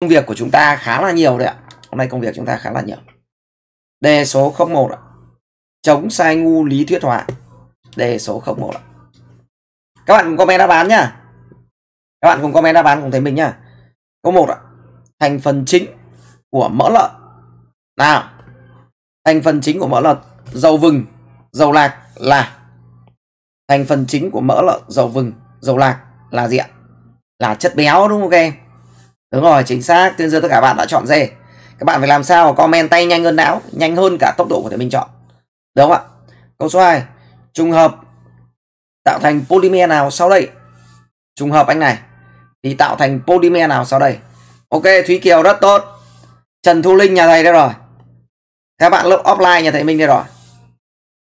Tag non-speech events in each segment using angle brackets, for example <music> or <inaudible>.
công việc của chúng ta khá là nhiều đấy ạ hôm nay công việc chúng ta khá là nhiều đề số 01 ạ chống sai ngu lý thuyết hóa đề số 01 ạ các bạn cùng comment đáp án nhá các bạn cùng comment đáp án cùng thấy mình nhá câu 1 ạ thành phần chính của mỡ lợn nào thành phần chính của mỡ lợn dầu vừng dầu lạc là thành phần chính của mỡ lợn dầu vừng dầu lạc là gì ạ là chất béo đúng không các em Đúng rồi, chính xác. Tuyên dương tất cả bạn đã chọn D. Các bạn phải làm sao comment tay nhanh hơn não, nhanh hơn cả tốc độ của tụi mình chọn. Đúng không ạ? Câu số 2. Trùng hợp tạo thành polymer nào sau đây? Trùng hợp anh này thì tạo thành polymer nào sau đây? Ok, Thúy Kiều rất tốt. Trần Thu Linh nhà thầy đây rồi. Các bạn lớp offline nhà thầy mình đây rồi.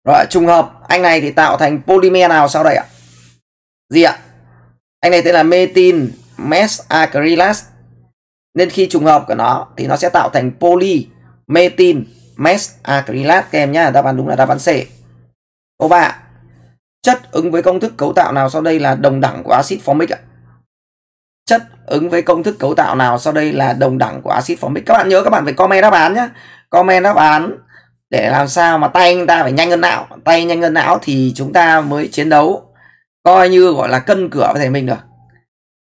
Rồi, trùng hợp anh này thì tạo thành polymer nào sau đây ạ? Gì ạ? Anh này tên là metin mesacrylat nên khi trùng hợp của nó thì nó sẽ tạo thành polymethyl mesacrylat các em nhá. Đáp án đúng là đáp án C. Câu 3. Chất ứng với công thức cấu tạo nào sau đây là đồng đẳng của axit formic ạ? Chất ứng với công thức cấu tạo nào sau đây là đồng đẳng của axit formic? Các bạn nhớ các bạn phải comment đáp án nhé. Comment đáp án để làm sao mà tay người ta phải nhanh hơn não. Tay nhanh hơn não thì chúng ta mới chiến đấu coi như gọi là cân cửa với thầy mình được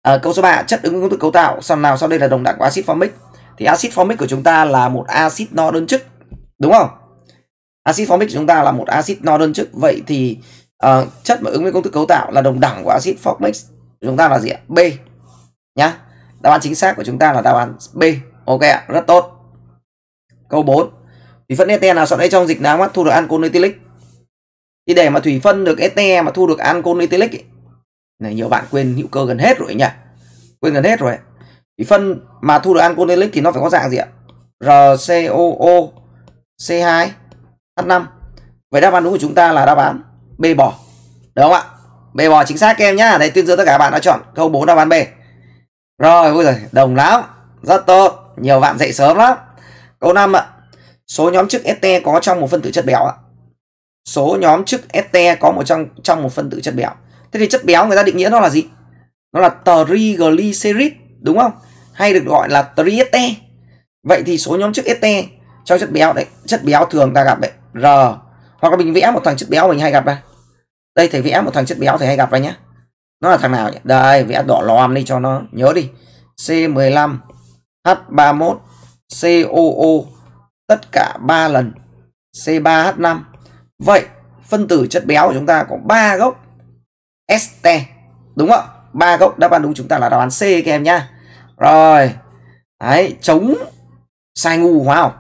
À, câu số 3, chất ứng công thức cấu tạo sau nào sau đây là đồng đẳng của axit formic. Thì axit formic của chúng ta là một axit no đơn chức, đúng không? Axit formic của chúng ta là một axit no đơn chức. Vậy thì uh, chất mà ứng với công thức cấu tạo là đồng đẳng của axit formic chúng ta là gì ạ? B. Nhá. Đáp án chính xác của chúng ta là đáp án B. Ok ạ, rất tốt. Câu 4. Thủy phân ete nào sau đây e trong dịch nào mà thu được ancol etilic? Thì để mà thủy phân được ete mà thu được ancol etilic này nhiều bạn quên hữu cơ gần hết rồi nhỉ quên gần hết rồi vì phân mà thu được alcoholic thì nó phải có dạng gì ạ RCOO C2 H5 vậy đáp án đúng của chúng ta là đáp án B bỏ đúng không ạ B bỏ chính xác em nhá đây tuyên dương tất cả bạn đã chọn câu 4 đáp án B rồi ôi giời đồng lắm rất tốt nhiều bạn dậy sớm lắm câu 5 ạ số nhóm chức este có trong một phân tử chất béo ạ số nhóm chức este có một trong trong một phân tử chất béo thế thì chất béo người ta định nghĩa nó là gì nó là triglycerid đúng không hay được gọi là trieste vậy thì số nhóm chức este cho chất béo đấy chất béo thường ta gặp đấy r hoặc là mình vẽ một thằng chất béo mình hay gặp đây đây thầy vẽ một thằng chất béo thầy hay gặp đây nhé nó là thằng nào nhỉ? đây vẽ đỏ lòm đi cho nó nhớ đi C15 H31 COO tất cả 3 lần C3H5 vậy phân tử chất béo của chúng ta có 3 gốc ST đúng không ba cộng đáp án đúng chúng ta là đáp án C các em nhá rồi đấy chống sai ngu hóa học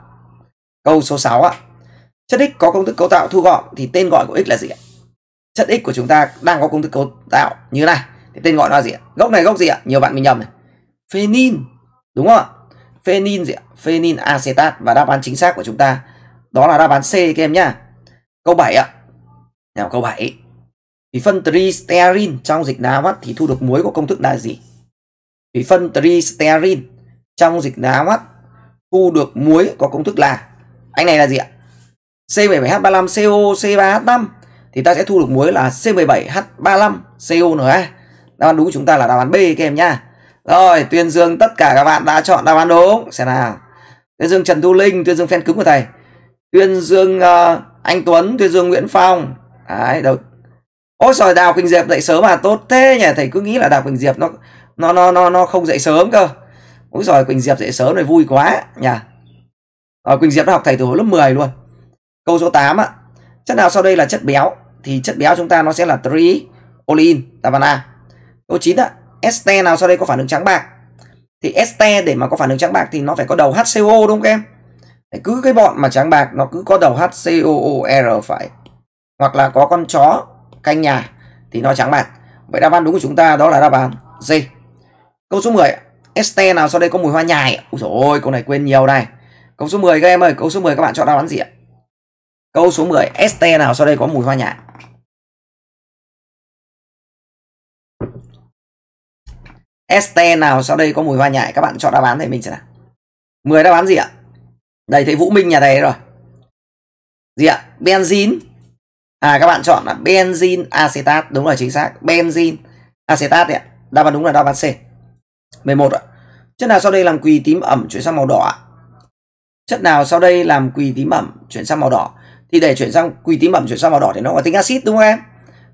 câu số 6 ạ chất x có công thức cấu tạo thu gọn thì tên gọi của x là gì ạ chất x của chúng ta đang có công thức cấu tạo như này thì tên gọi nó là gì ạ gốc này gốc gì ạ nhiều bạn mình nhầm này phenin đúng không ạ phenin gì ạ phenin acetat và đáp án chính xác của chúng ta đó là đáp án C các em nhá câu 7 ạ nào câu 7 Thủy phân tristerin trong dịch náo mắt thì thu được muối của công thức là gì? Thủy phân tristerin trong dịch náo mắt thu được muối có công thức là anh này là gì ạ? c 77 h 35 coc C3H5 thì ta sẽ thu được muối là C17H35CONa. Đáp án đúng của chúng ta là đáp án B các em nhá. Rồi, tuyên dương tất cả các bạn đã chọn đáp án đúng. Xem nào. Tuyên dương Trần Thu Linh, tuyên dương fan cứng của thầy. Tuyên dương uh, anh Tuấn, tuyên dương Nguyễn Phong. Đấy, đầu Ôi giời Đào Quỳnh Diệp dậy sớm à tốt thế nhỉ Thầy cứ nghĩ là Đào Quỳnh Diệp nó nó nó nó, nó không dậy sớm cơ Ôi giời Quỳnh Diệp dậy sớm này vui quá nhỉ Rồi Quỳnh Diệp đã học thầy từ hồi lớp 10 luôn Câu số 8 ạ Chất nào sau đây là chất béo Thì chất béo chúng ta nó sẽ là tri olein tabana Câu 9 ạ Este nào sau đây có phản ứng trắng bạc Thì este để mà có phản ứng trắng bạc thì nó phải có đầu HCO đúng không em cứ cái bọn mà trắng bạc nó cứ có đầu HCOOR phải hoặc là có con chó canh nhà thì nó trắng bạc. Vậy đáp án đúng của chúng ta đó là đáp án D. Câu số 10, este nào sau đây có mùi hoa nhài? Úi dồi ôi, câu này quên nhiều này. Câu số 10 các em ơi, câu số 10 các bạn chọn đáp án gì ạ? Câu số 10, este nào sau đây có mùi hoa nhài? Este nào sau đây có mùi hoa nhài các bạn chọn đáp án thì mình sẽ làm 10 đáp án gì ạ Đây thấy Vũ Minh nhà thầy rồi Gì ạ Benzin à các bạn chọn là benzin acetat đúng là chính xác benzin acetat đấy ạ đáp án đúng là đáp án C 11 ạ chất nào sau đây làm quỳ tím ẩm chuyển sang màu đỏ ạ chất nào sau đây làm quỳ tím ẩm chuyển sang màu đỏ thì để chuyển sang quỳ tím ẩm chuyển sang màu đỏ thì nó có tính axit đúng không em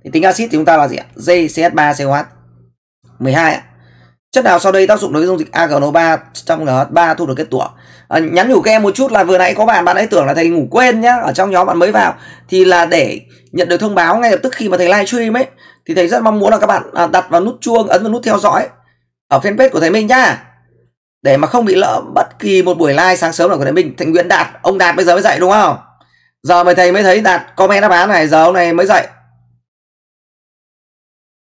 thì tính axit thì chúng ta là gì ạ JCH3COH 12 ạ chất nào sau đây tác dụng đối với dung dịch AgNO3 trong NH3 thu được kết tủa à, nhắn nhủ các em một chút là vừa nãy có bạn bạn ấy tưởng là thầy ngủ quên nhá ở trong nhóm bạn mới vào thì là để nhận được thông báo ngay lập tức khi mà thầy live stream ấy thì thầy rất mong muốn là các bạn à, đặt vào nút chuông ấn vào nút theo dõi ở fanpage của thầy Minh nhá để mà không bị lỡ bất kỳ một buổi live sáng sớm nào của thầy Minh thành Nguyễn Đạt ông Đạt bây giờ mới dậy đúng không giờ mày thầy mới thấy Đạt comment đáp án này giờ ông này mới dậy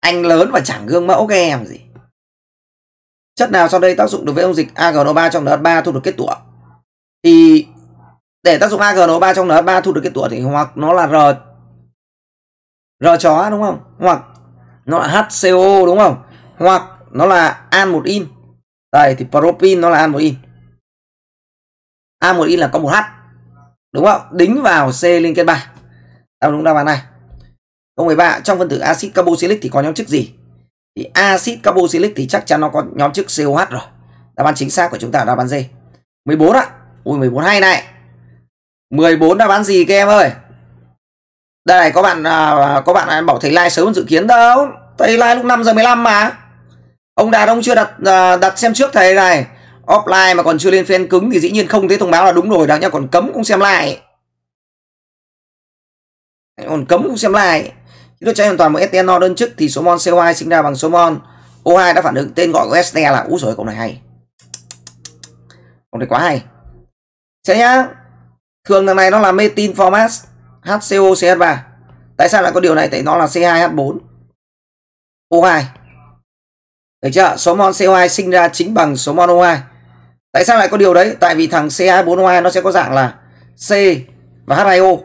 anh lớn và chẳng gương mẫu các em gì chất nào sau đây tác dụng được với ông dịch AgNO3 trong NH3 thu được kết tủa thì để tác dụng AgNO3 trong NH3 thu được kết tủa thì hoặc nó là R r chó đúng không hoặc nó là HCO đúng không hoặc nó là an một in đây thì propin nó là an một in a một in là có một h đúng không đính vào C liên kết 3 đáp đúng đáp án này câu 13 trong phân tử axit carboxylic thì có nhóm chức gì thì axit carboxylic thì chắc chắn nó có nhóm chức COH rồi đáp án chính xác của chúng ta là đáp án D 14 ạ à. ui 14 hay này 14 đáp án gì các em ơi đây này có bạn à, có bạn này bảo thầy live sớm hơn dự kiến đâu. Thầy live lúc 5 giờ 15 mà. Ông Đạt ông chưa đặt à, đặt xem trước thầy này. Offline mà còn chưa lên fan cứng thì dĩ nhiên không thấy thông báo là đúng rồi đáng nhá còn cấm cũng xem lại. Còn cấm cũng xem lại. Chúng tôi chạy hoàn toàn một STN đơn chức thì số mon CO2 sinh ra bằng số mon O2 đã phản ứng tên gọi của ST là úi rồi cậu này hay. Cậu này quá hay. Thế nhá. Thường thằng này nó là metin format HCOCH3. Tại sao lại có điều này? Tại nó là C2H4. O2. Được chưa? Số mol CO2 sinh ra chính bằng số mol O2. Tại sao lại có điều đấy? Tại vì thằng c 4 o 2 nó sẽ có dạng là C và H2O.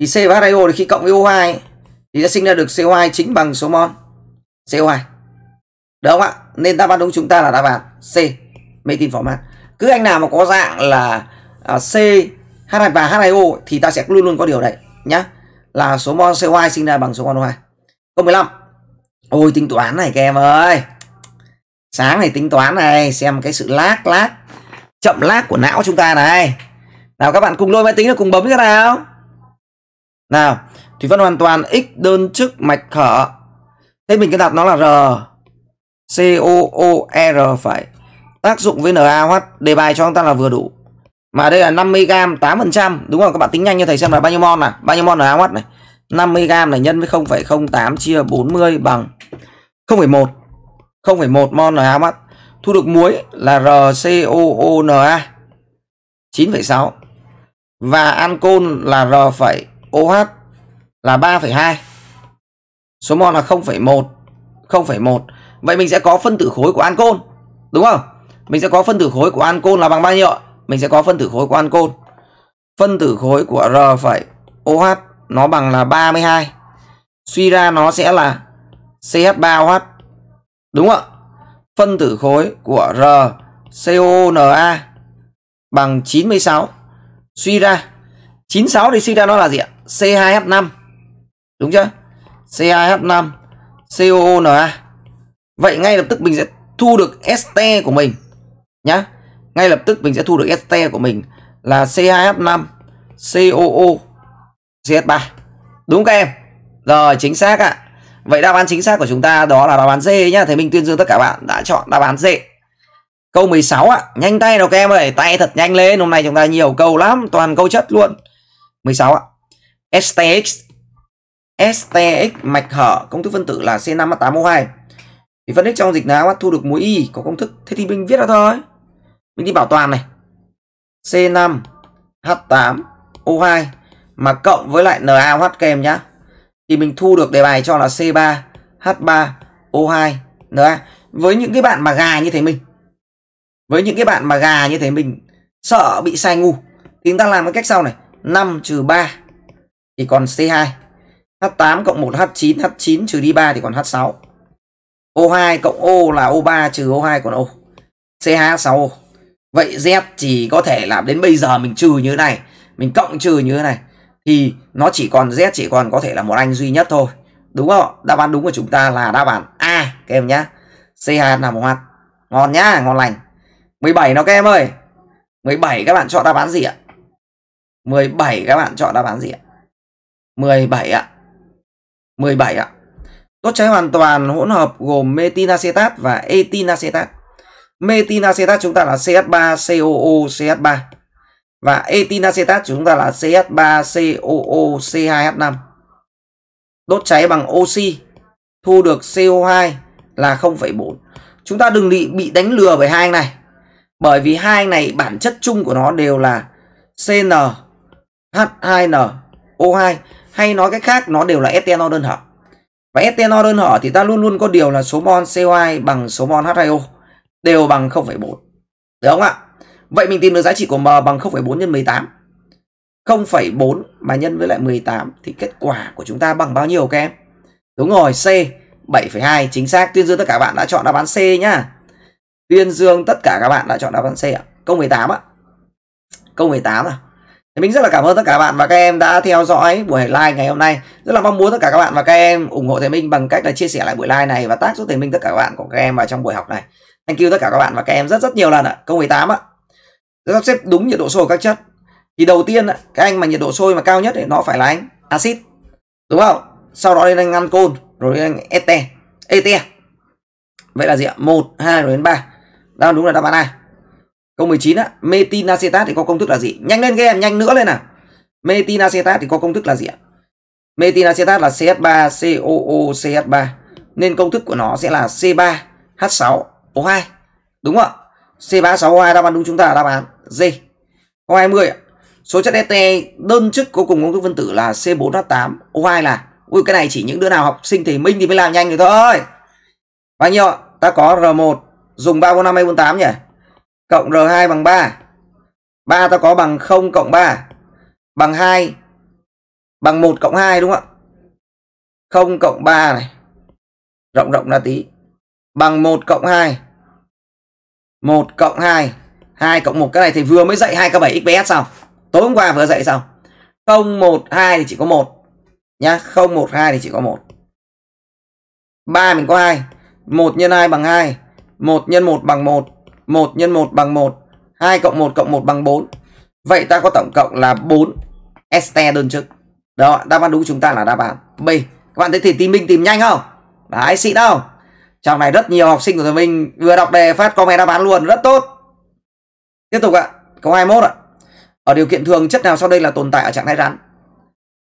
Thì C và H2O thì khi cộng với O2 ấy, thì sẽ sinh ra được CO2 chính bằng số mol CO2. Đúng không ạ? Nên đáp án đúng chúng ta là đáp án C. Mê tin format. Cứ anh nào mà có dạng là à, C H 2 và H2O thì ta sẽ luôn luôn có điều đấy nhá. Là số mol CO2 sinh ra bằng số mol O2. Câu 15. Ôi tính toán này các em ơi. Sáng này tính toán này, xem cái sự lác lác chậm lác của não chúng ta này. Nào các bạn cùng lôi máy tính cùng bấm cái nào. Nào, thủy phân hoàn toàn x đơn chức mạch khở. Thế mình cứ đặt nó là R C phải tác dụng với NaOH đề bài cho chúng ta là vừa đủ mà đây là 50g 8% đúng không các bạn tính nhanh cho thầy xem là bao nhiêu mol này bao nhiêu mol ở áo mắt này 50g này nhân với 0,08 chia 40 bằng 0,1 0,1 mol ở áo thu được muối là RCOONA 9,6 và ancol là R OH là 3,2 số mol là 0,1 0,1 vậy mình sẽ có phân tử khối của ancol đúng không mình sẽ có phân tử khối của ancol là bằng bao nhiêu ạ mình sẽ có phân tử khối của ancol. Phân tử khối của R phải OH nó bằng là 32. Suy ra nó sẽ là CH3OH. Đúng không ạ? Phân tử khối của R CONA bằng 96. Suy ra 96 thì suy ra nó là gì ạ? C2H5. Đúng chưa? C2H5 COONA. Vậy ngay lập tức mình sẽ thu được ST của mình nhá ngay lập tức mình sẽ thu được este của mình là C2H5 COO CH3 đúng các em rồi chính xác ạ vậy đáp án chính xác của chúng ta đó là đáp án D nhá thầy mình tuyên dương tất cả bạn đã chọn đáp án D câu 16 ạ nhanh tay nào các em ơi tay thật nhanh lên hôm nay chúng ta nhiều câu lắm toàn câu chất luôn 16 ạ à. STX STX mạch hở công thức phân tử là C5H8O2 thì phân tích trong dịch nào thu được muối y có công thức thế thì mình viết ra thôi mình đi bảo toàn này C5 H8 O2 mà cộng với lại NaOH kèm nhá thì mình thu được đề bài cho là C3 H3 O2 Na với những cái bạn mà gà như thế mình với những cái bạn mà gà như thế mình sợ bị sai ngu thì chúng ta làm cái cách sau này 5 trừ 3 thì còn C2 H8 cộng 1 H9 H9 trừ đi 3 thì còn H6 O2 cộng O là O3 trừ O2 còn O C2 H6O Vậy Z chỉ có thể làm đến bây giờ mình trừ như thế này, mình cộng trừ như thế này thì nó chỉ còn Z chỉ còn có thể là một anh duy nhất thôi. Đúng không? Đáp án đúng của chúng ta là đáp án A các em nhá. CH là một hoạt. Ngon nhá, ngon lành. 17 nó các em ơi. 17 các bạn chọn đáp án gì ạ? 17 các bạn chọn đáp án gì ạ? 17 ạ. 17 ạ. tốt cháy hoàn toàn hỗn hợp gồm metinacetat và etinacetat. Metinacetat chúng ta là CH3COO CH3 và etinacetat chúng ta là CH3COO C2H5. Đốt cháy bằng oxy thu được CO2 là 0,4. Chúng ta đừng bị bị đánh lừa bởi hai anh này. Bởi vì hai anh này bản chất chung của nó đều là CnH2nO2 hay nói cách khác nó đều là ethanol đơn hở. Và ethanol đơn hở thì ta luôn luôn có điều là số mol CO2 bằng số mol H2O đều bằng 0,4. Được không ạ? Vậy mình tìm được giá trị của m bằng 0,4 nhân 18. 0,4 mà nhân với lại 18 thì kết quả của chúng ta bằng bao nhiêu các em? Đúng rồi, C 7,2 chính xác. Tuyên Dương tất cả các bạn đã chọn đáp án C nhá. Tuyên Dương tất cả các bạn đã chọn đáp án C ạ. À? Câu 18 ạ. Câu 18 à. Thì mình rất là cảm ơn tất cả các bạn và các em đã theo dõi buổi live ngày hôm nay. Rất là mong muốn tất cả các bạn và các em ủng hộ thầy Minh bằng cách là chia sẻ lại buổi live này và tác giúp thầy Minh tất cả các bạn của các em vào trong buổi học này. Thank you tất cả các bạn và các em rất rất nhiều lần ạ. Câu 18 ạ. Sắp xếp đúng nhiệt độ sôi các chất. Thì đầu tiên ạ, cái anh mà nhiệt độ sôi mà cao nhất thì nó phải là anh axit. Đúng không? Sau đó lên anh côn rồi lên anh ete, ete. Vậy là gì ạ? 1 2 rồi đến 3. Đó đúng là đáp án A. Câu 19 metin metinacetat thì có công thức là gì? Nhanh lên các em, nhanh nữa lên nào. Metinacetat thì có công thức là gì ạ? Metinacetat là CH3COOCH3 nên công thức của nó sẽ là C3H6 có 2 đúng không ạ C36O2 đáp án đúng chúng ta là đáp án D có 20 số chất este đơn chức có cùng công thức phân tử là C4H8O2 là ui cái này chỉ những đứa nào học sinh thì minh thì mới làm nhanh được thôi bao nhiêu ạ ta có R1 dùng 3 5 48 nhỉ cộng R2 bằng 3 3 ta có bằng 0 cộng 3 bằng 2 bằng 1 cộng 2 đúng không ạ 0 cộng 3 này rộng rộng ra tí bằng 1 cộng 2 1 cộng 2 2 cộng 1 cái này thì vừa mới dạy 2 cộng 7 XPS xong tối hôm qua vừa dạy xong 0 1 2 thì chỉ có 1 nhá 0 1 2 thì chỉ có 1 3 mình có 2 1 nhân 2 bằng 2 1 nhân 1 bằng 1 1 nhân 1 bằng 1 2 cộng 1 cộng 1 bằng 4 Vậy ta có tổng cộng là 4 este đơn chức Đó, đáp án đúng chúng ta là đáp án B Các bạn thấy thì tìm mình tìm nhanh không? Đấy, xịn không? trong này rất nhiều học sinh của thầy Minh vừa đọc đề phát comment đáp án luôn rất tốt tiếp tục ạ câu 21 ạ ở điều kiện thường chất nào sau đây là tồn tại ở trạng thái rắn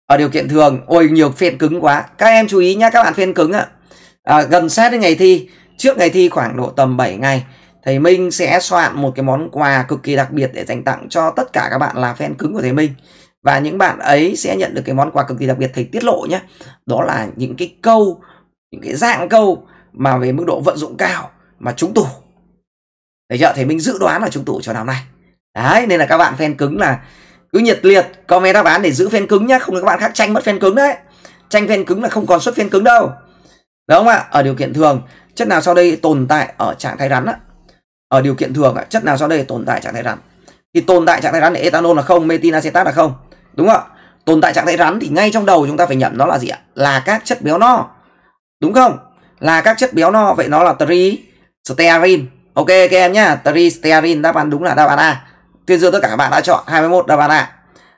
ở điều kiện thường ôi nhiều phen cứng quá các em chú ý nhá các bạn phen cứng ạ à, gần sát đến ngày thi trước ngày thi khoảng độ tầm 7 ngày thầy Minh sẽ soạn một cái món quà cực kỳ đặc biệt để dành tặng cho tất cả các bạn là fan cứng của thầy Minh và những bạn ấy sẽ nhận được cái món quà cực kỳ đặc biệt thầy tiết lộ nhé đó là những cái câu những cái dạng câu mà về mức độ vận dụng cao mà trúng tủ thấy chưa thì mình dự đoán là trúng tủ cho năm nay đấy nên là các bạn fan cứng là cứ nhiệt liệt comment đáp án để giữ fan cứng nhá không các bạn khác tranh mất fan cứng đấy tranh fan cứng là không còn xuất fan cứng đâu đúng không ạ ở điều kiện thường chất nào sau đây tồn tại ở trạng thái rắn á ở điều kiện thường á, chất nào sau đây tồn tại trạng thái rắn thì tồn tại trạng thái rắn thì ethanol là không metinacetat là không đúng không ạ tồn tại trạng thái rắn thì ngay trong đầu chúng ta phải nhận nó là gì ạ là các chất béo no đúng không là các chất béo no vậy nó là tristearin ok các em nhá tri tristearin đáp án đúng là đáp án A tuyên dương tất cả các bạn đã chọn 21 đáp án A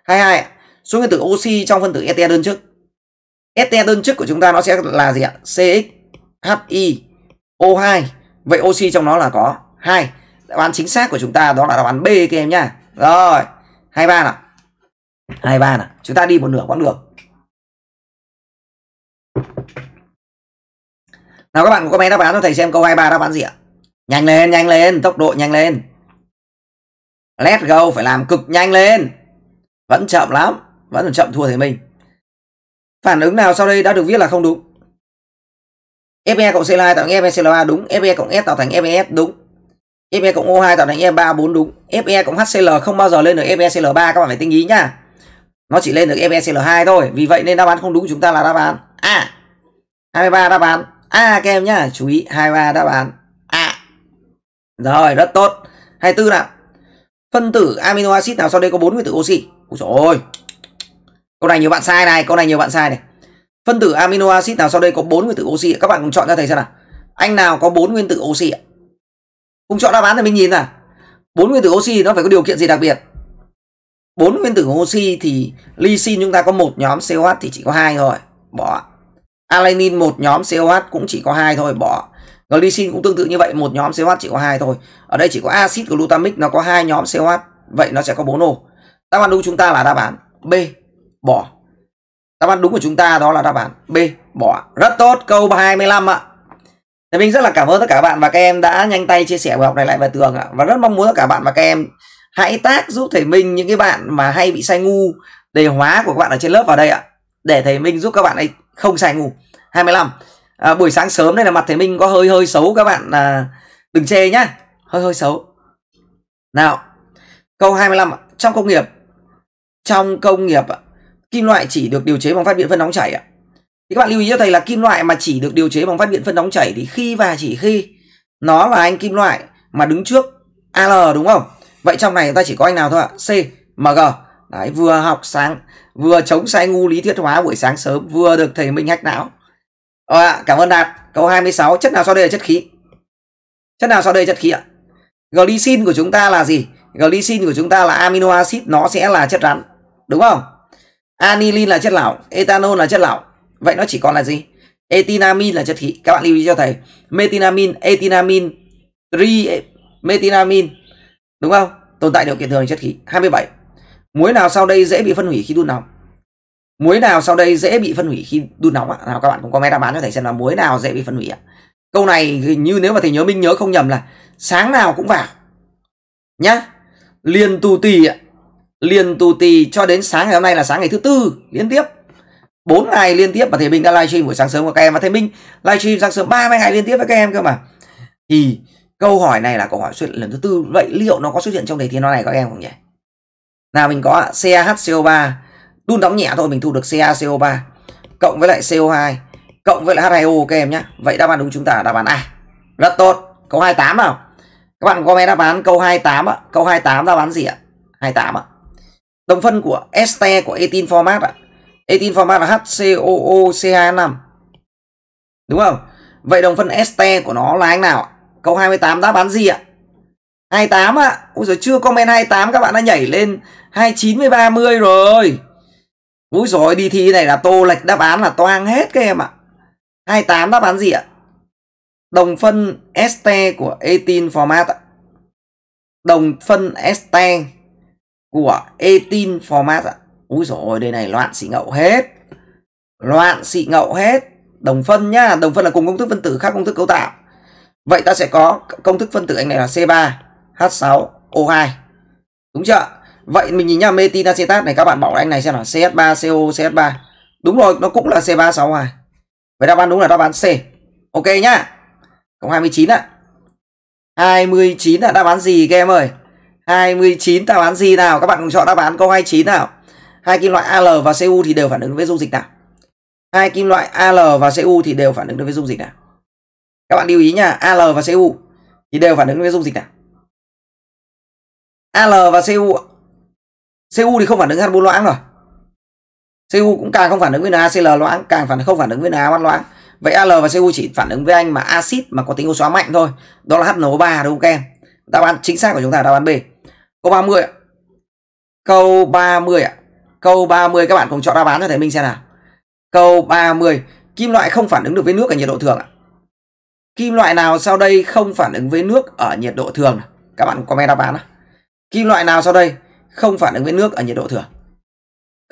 22 số nguyên tử oxy trong phân tử este đơn chức este đơn chức của chúng ta nó sẽ là gì ạ CXHiO2 vậy oxy trong nó là có hai đáp án chính xác của chúng ta đó là đáp án B các em nhá rồi 23 nào 23 nào chúng ta đi một nửa quãng đường nào các bạn có comment đáp án cho thầy xem câu 23 đáp án gì ạ nhanh lên nhanh lên tốc độ nhanh lên let go phải làm cực nhanh lên vẫn chậm lắm vẫn còn chậm thua thầy mình phản ứng nào sau đây đã được viết là không đúng Fe cộng CL2 tạo thành Fe 3 đúng Fe cộng S tạo thành Fe đúng Fe cộng O2 tạo thành Fe3 4 đúng Fe cộng HCl không bao giờ lên được Fe 3 các bạn phải tinh ý nhá nó chỉ lên được Fe 2 thôi vì vậy nên đáp án không đúng chúng ta là đáp án A à, 23 đáp án A, à, các em nhá, chú ý 23 đáp án A. À, rồi, rất tốt. 24 nào. Phân tử amino acid nào sau đây có bốn nguyên tử oxy? Ôi trời ơi. Câu này nhiều bạn sai này, câu này nhiều bạn sai này. Phân tử amino acid nào sau đây có bốn nguyên tử oxy? Các bạn cùng chọn ra thầy xem nào. Anh nào có bốn nguyên tử oxy ạ? Cùng chọn đáp án thì mình nhìn nào. Bốn nguyên tử oxy nó phải có điều kiện gì đặc biệt? bốn nguyên tử oxy thì lysine chúng ta có một nhóm COH thì chỉ có hai thôi, Bỏ Alanin một nhóm COH cũng chỉ có hai thôi bỏ. Glycine cũng tương tự như vậy, một nhóm COH chỉ có hai thôi. Ở đây chỉ có axit glutamic nó có hai nhóm COH, vậy nó sẽ có bốn ô. Đáp án đúng chúng ta là đáp án B, bỏ. Đáp án đúng của chúng ta đó là đáp án B, bỏ. Rất tốt, câu 25 ạ. Thế mình rất là cảm ơn tất cả bạn và các em đã nhanh tay chia sẻ bài học này lại vào tường ạ. Và rất mong muốn tất cả bạn và các em hãy tác giúp thầy Minh những cái bạn mà hay bị sai ngu đề hóa của các bạn ở trên lớp vào đây ạ. Để thầy Minh giúp các bạn ấy không xài ngủ 25 à, buổi sáng sớm đây là mặt thế minh có hơi hơi xấu các bạn à, đừng chê nhá hơi hơi xấu nào câu 25 trong công nghiệp trong công nghiệp kim loại chỉ được điều chế bằng phát điện phân nóng chảy ạ thì các bạn lưu ý cho thầy là kim loại mà chỉ được điều chế bằng phát điện phân nóng chảy thì khi và chỉ khi nó là anh kim loại mà đứng trước al đúng không vậy trong này chúng ta chỉ có anh nào thôi ạ c mg Đấy, vừa học sáng vừa chống sai ngu lý thuyết hóa buổi sáng sớm vừa được thầy Minh hách não. Rồi ờ, cảm ơn Đạt. Câu 26, chất nào sau đây là chất khí? Chất nào sau đây là chất khí ạ? Glycine của chúng ta là gì? Glycine của chúng ta là amino acid, nó sẽ là chất rắn, đúng không? Anilin là chất lỏng, ethanol là chất lỏng. Vậy nó chỉ còn là gì? Etinamin là chất khí. Các bạn lưu ý cho thầy. Metinamin, etinamin, tri metinamin đúng không? Tồn tại điều kiện thường chất khí. 27 muối nào sau đây dễ bị phân hủy khi đun nóng muối nào sau đây dễ bị phân hủy khi đun nóng ạ nào các bạn cũng comment đáp án cho thầy xem là muối nào dễ bị phân hủy ạ câu này như nếu mà thầy nhớ minh nhớ không nhầm là sáng nào cũng vào nhá liền tù tì ạ liền tù tì cho đến sáng ngày hôm nay là sáng ngày thứ tư liên tiếp 4 ngày liên tiếp mà thầy Minh đã livestream buổi sáng sớm của các em và thầy Minh livestream sáng sớm 30 ngày liên tiếp với các em cơ mà. Thì câu hỏi này là câu hỏi xuất lần thứ tư. Vậy liệu nó có xuất hiện trong đề thi nó này các em không nhỉ? Nào mình có CaHCO3 đun nóng nhẹ thôi mình thu được CaCO3 cộng với lại CO2 cộng với lại H2O các em nhé. Vậy đáp án đúng chúng ta là đáp án A. Rất tốt. Câu 28 nào. Các bạn comment đáp án câu 28 ạ. Câu 28 đáp án gì ạ? 28 ạ. Đồng phân của este của etin format ạ. Etin format là HCOOCH5. Đúng không? Vậy đồng phân este của nó là anh nào ạ? Câu 28 đáp án gì ạ? 28 ạ. Ôi giời chưa comment 28 các bạn đã nhảy lên 29 với 30 rồi Úi rồi đi thi này là tô lệch đáp án là toang hết các em ạ 28 đáp án gì ạ Đồng phân ST của 18 format ạ Đồng phân ST của 18 format ạ Úi rồi đây này loạn xị ngậu hết Loạn xị ngậu hết Đồng phân nhá Đồng phân là cùng công thức phân tử khác công thức cấu tạo Vậy ta sẽ có công thức phân tử anh này là C3H6O2 Đúng chưa Vậy mình nhìn nhá metin acetat này các bạn bảo anh này xem là CH3CO CH3. Đúng rồi, nó cũng là C362. À. Vậy đáp án đúng là đáp án C. Ok nhá. Cộng 29 ạ. À. 29 là đáp án gì các em ơi? 29 đáp án gì nào? Các bạn cùng chọn đáp án câu 29 nào. Hai kim loại Al và Cu thì đều phản ứng với dung dịch nào? Hai kim loại Al và Cu thì đều phản ứng với dung dịch nào? Các bạn lưu ý nha, Al và Cu thì đều phản ứng với dung dịch nào? Al và Cu CU thì không phản ứng hạt môn loãng rồi CU cũng càng không phản ứng với NaCl loãng càng phản không phản ứng với NaOH loãng vậy Al và CU chỉ phản ứng với anh mà axit mà có tính oxy hóa mạnh thôi đó là HNO3 đúng không em đáp án chính xác của chúng ta đáp án B câu 30 ạ câu 30 ạ câu 30 các bạn cùng chọn đáp án cho thầy mình xem nào câu 30 kim loại không phản ứng được với nước ở nhiệt độ thường ạ kim loại nào sau đây không phản ứng với nước ở nhiệt độ thường các bạn comment đáp án nào. kim loại nào sau đây không phản ứng với nước ở nhiệt độ thừa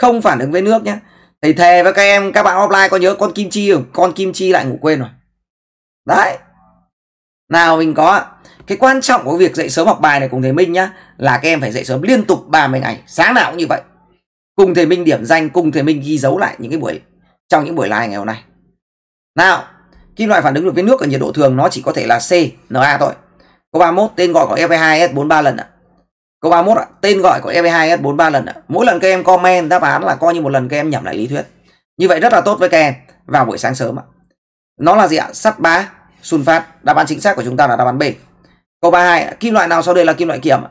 không phản ứng với nước nhé thầy thề với các em các bạn offline có nhớ con kim chi không con kim chi lại ngủ quên rồi đấy nào mình có cái quan trọng của việc dậy sớm học bài này cùng thầy minh nhá là các em phải dậy sớm liên tục 30 ngày sáng nào cũng như vậy cùng thầy minh điểm danh cùng thầy minh ghi dấu lại những cái buổi trong những buổi live ngày hôm nay nào kim loại phản ứng được với nước ở nhiệt độ thường nó chỉ có thể là C, Na thôi có 31 tên gọi của Fe2S 43 lần ạ Câu 31 ạ, tên gọi của FP2S e 43 lần ạ. Mỗi lần các em comment đáp án là coi như một lần các em nhẩm lại lý thuyết. Như vậy rất là tốt với các em vào buổi sáng sớm ạ. Nó là gì ạ? Sắt đá, sunfat. Đáp án chính xác của chúng ta là đáp án B. Câu 32 ạ, kim loại nào sau đây là kim loại kiềm ạ?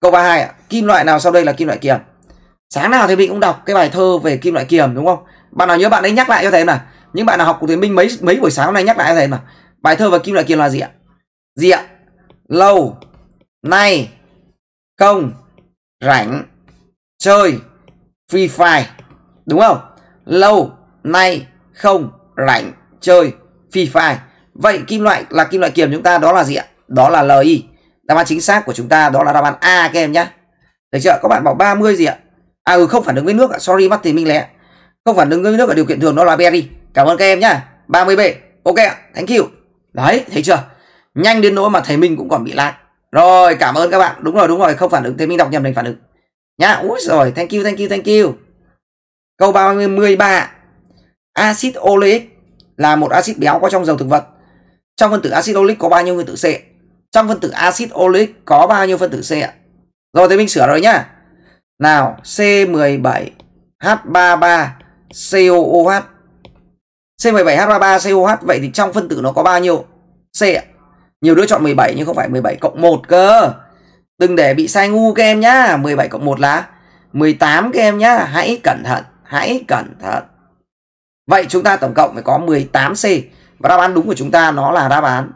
Câu 32 ạ, kim loại nào sau đây là kim loại kiềm? Sáng nào thì mình cũng đọc cái bài thơ về kim loại kiềm đúng không? Bạn nào nhớ bạn ấy nhắc lại cho thầy nào. Những bạn nào học của thầy Minh mấy mấy buổi sáng hôm nay nhắc lại cho thầy nào. Bài thơ về kim loại kiềm là gì ạ? Gì ạ? Lâu, nay, không rảnh chơi Free Fire đúng không? Lâu nay không rảnh chơi Free Fire. Vậy kim loại là kim loại kiềm chúng ta đó là gì ạ? Đó là LI. Đáp án chính xác của chúng ta đó là đáp án A các em nhá. Được chưa? Các bạn bảo 30 gì ạ? À ừ không phản ứng với nước ạ. Sorry mắt thì minh lẽ. Không phản ứng với nước ở điều kiện thường đó là berry. Cảm ơn các em nhá. 30B. Ok ạ. Thank you. Đấy, thấy chưa? Nhanh đến nỗi mà thầy Minh cũng còn bị lag rồi cảm ơn các bạn đúng rồi đúng rồi không phản ứng thế mình đọc nhầm thành phản ứng nhá úi rồi thank you thank you thank you câu 33 axit oleic là một axit béo có trong dầu thực vật trong phân tử axit oleic có bao nhiêu nguyên tử C trong phân tử axit oleic có bao nhiêu phân tử C ạ rồi thế mình sửa rồi nhá nào C17H33COOH C17H33COH vậy thì trong phân tử nó có bao nhiêu C ạ nhiều đứa chọn 17 nhưng không phải 17 cộng 1 cơ. Đừng để bị sai ngu các em nhá. 17 cộng 1 là 18 các em nhá. Hãy cẩn thận, hãy cẩn thận. Vậy chúng ta tổng cộng phải có 18C. Và đáp án đúng của chúng ta nó là đáp án